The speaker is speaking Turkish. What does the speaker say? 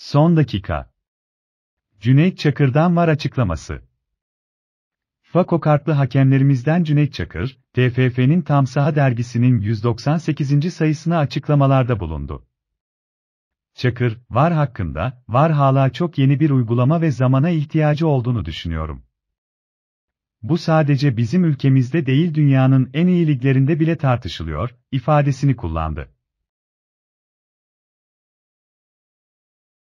Son dakika. Cüneyt Çakır'dan var açıklaması. Fako kartlı hakemlerimizden Cüneyt Çakır, TFF'nin Tam Saha dergisinin 198. sayısına açıklamalarda bulundu. Çakır, VAR hakkında, VAR hala çok yeni bir uygulama ve zamana ihtiyacı olduğunu düşünüyorum. Bu sadece bizim ülkemizde değil dünyanın en iyi liglerinde bile tartışılıyor, ifadesini kullandı.